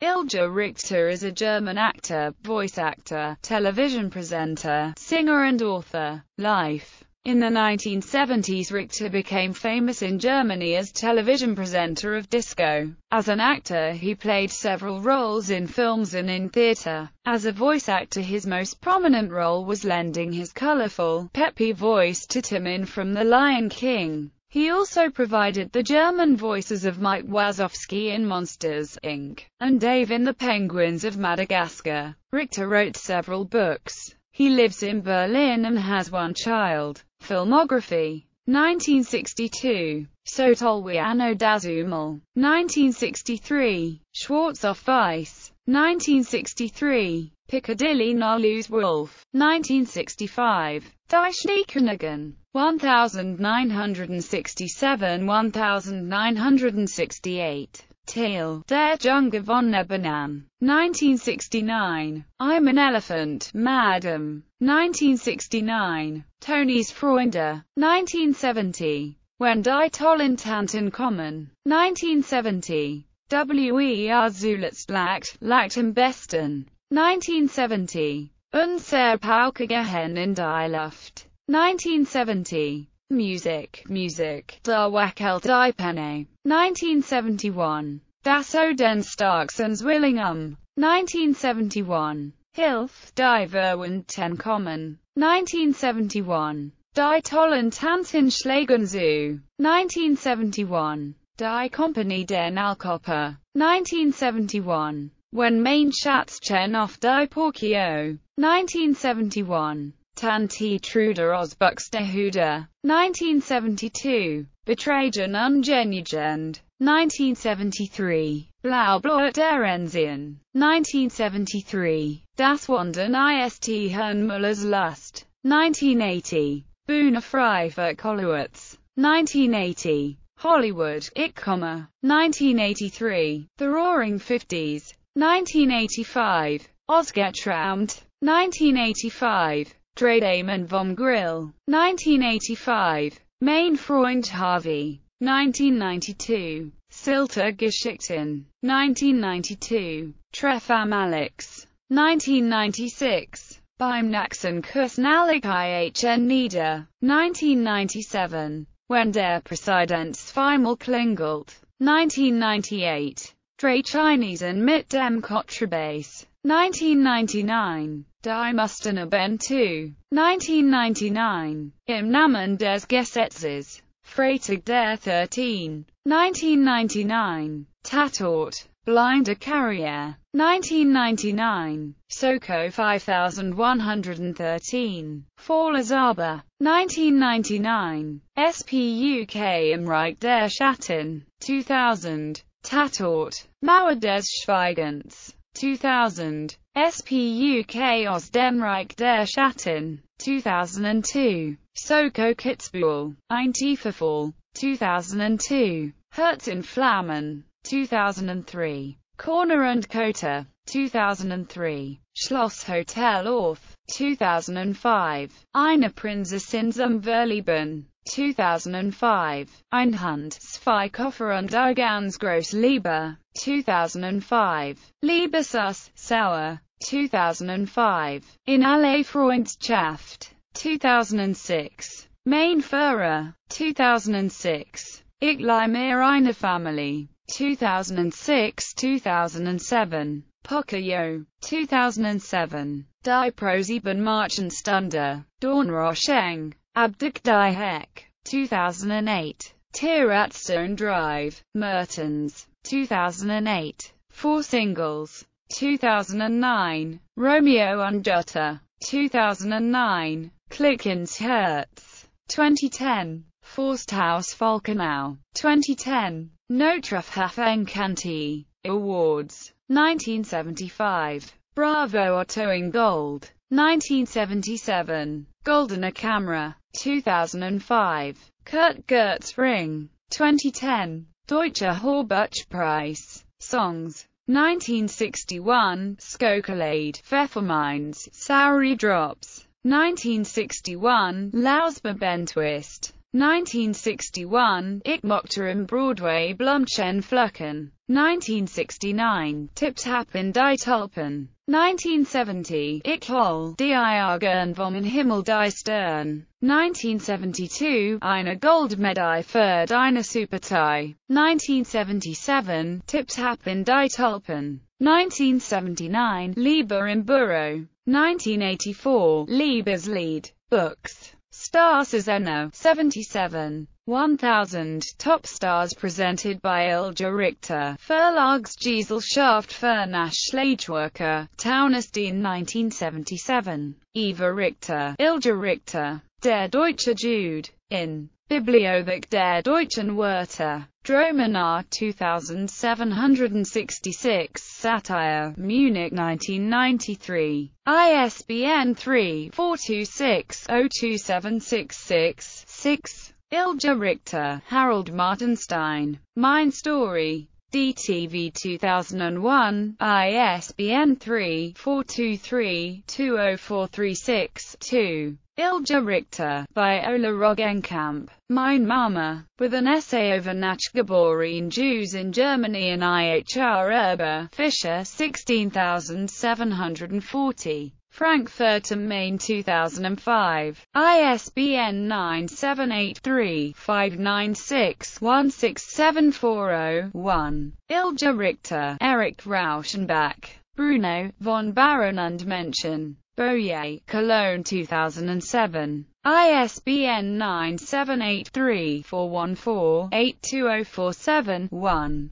Ilja Richter is a German actor, voice actor, television presenter, singer and author. Life In the 1970s Richter became famous in Germany as television presenter of disco. As an actor he played several roles in films and in theatre. As a voice actor his most prominent role was lending his colourful, peppy voice to Timon from The Lion King. He also provided the German voices of Mike Wazowski in Monsters, Inc., and Dave in The Penguins of Madagascar. Richter wrote several books. He lives in Berlin and has one child. Filmography 1962, Sotol Wiano Dazumal, 1963, Schwartz off Vice, 1963, Piccadilly Narloos Wolf, 1965, Dyshnikanagan, 1967-1968, Teal, Der Junge von Nebenan, 1969, I'm an Elephant, Madam, 1969, Tony's Freunde, 1970, When die Tollentanten Common, 1970, W.E.R. Zulitzlacht, Lacht am Besten, 1970. Unser Paukagehen in die Luft. 1970. Music, Music, Der Wackel die Penne. 1971. Das Oden Starksens Willingham. 1971. Hilf, Die ten Common. 1971. Die Tollen Tanten Schlagen zu. 1971. Die Company der Alkoper. 1971. When main Schatz Chen off Di Porkio, 1971. Tante Truder Osbuchs der 1972. 1972. Betragen Ungenugend, 1973. Blau der Enzian, 1973. Das Wandern ist Herrn Müller's Lust, 1980. Buna Freifurt Kolowitz, 1980. Hollywood, It, 1983. The Roaring Fifties, 1985. Osgetraumt, 1985. Dreidame von vom Grill, 1985. Main Freund Harvey, 1992. Silter Geschichten, 1992. Treffam Alex, 1996. Beim Naxen Kursnalik IHN Nieder, 1997. When der Präsidents Final Klingelt, 1998. Dre Chinese and Mit Dem Contrabass. 1999. Die Ben 2, 1999. Im Namen des Gesetzes. Freitag der 13. 1999. Tatort. Blinder Carrier. 1999. Soko 5113. Fall Azaba, 1999. SPUK im Reich der Schatten. 2000. Tatort, Mauer des Schweigens, 2000, SPUK aus dem Reich der Schatten, 2002, Soko Kitzbühel, Ein Tieferfall, 2002, Hertz in Flammen, 2003, Corner und Kota, 2003, Schloss Hotel Orth, 2005, Eine Prinzessin zum Verlieben, 2005, Einhand, zwei Koffer und ein ganz Liebe, 2005, Liebesus, Sauer, 2005, In alle Freundschaft, 2006, Main Führer, 2006, Ich leih mir eine Family, 2006-2007 Pocoyo, 2007. Stunder, Marchenstunde, Dornroscheng, Abduk Die Heck, 2008. Stone Drive, Mertens, 2008. Four singles, 2009. Romeo and Jutta, 2009. Clickens Hertz, 2010. Forsthaus Falconau, 2010. Notref Hafenkanti, Awards, 1975. Bravo Auto in gold. 1977. a camera. 2005. Kurt Gertz ring. 2010. Deutsche Horbach Songs. 1961. Skokolade, Pfeffermines. Soury Drops. 1961. Lausber Bentwist. 1961, Ich mochte am Broadway Blumchen Flucken. 1969, Tip Tap in Die Tulpen. 1970, Ich hol, die Argern vom Himmel die Stern. 1972, eine Goldmedaille für deine Supertie. 1977, Tip Tap in Die Tulpen. 1979, Lieber im Büro. 1984, Liebeslied, Books. Star Susanna, 77. 1000 Top Stars presented by Ilja Richter, Verlags Gesellschaft für Nachschlagewerke, Taunusstein 1977. Eva Richter, Ilja Richter, Der Deutsche Jude, in Bibliothek der Deutschen Wörter. Dromenar 2766, Satire, Munich 1993, ISBN 3-426-02766-6, Ilja Richter, Harold Martinstein, Mine Story, DTV 2001, ISBN 3-423-20436-2. Ilja Richter, Viola Roggenkamp, Mein Mama, with an essay over Nachgeborene Jews in Germany and IHR Erber, Fischer 16740. Frankfurt am Main 2005, ISBN 978-3-596-16740-1. Ilja Richter, Eric Rauschenbach, Bruno, von Baron und Menschen. Boyer, Cologne 2007. ISBN 9783414-82047-1.